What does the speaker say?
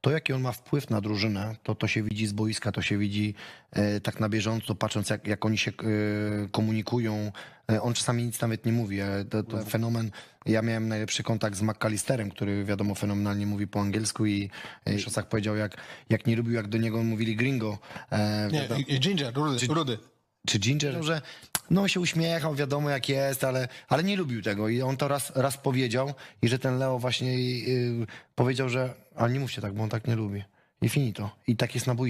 to, jaki on ma wpływ na drużynę, to, to się widzi z boiska, to się widzi e, tak na bieżąco, patrząc jak, jak oni się e, komunikują. E, on czasami nic nawet nie mówi, ale to, to fenomen. Ja miałem najlepszy kontakt z McAllisterem, który wiadomo fenomenalnie mówi po angielsku i Szosak powiedział, jak, jak nie lubił, jak do niego mówili gringo. Nie, i ginger, rudy. Czy, rudy. Czy Ginger? Dobrze, no się uśmiechał, wiadomo jak jest, ale, ale nie lubił tego i on to raz, raz powiedział i że ten Leo właśnie yy, powiedział, że ale nie mówcie tak, bo on tak nie lubi. I finito. I tak jest na boisku.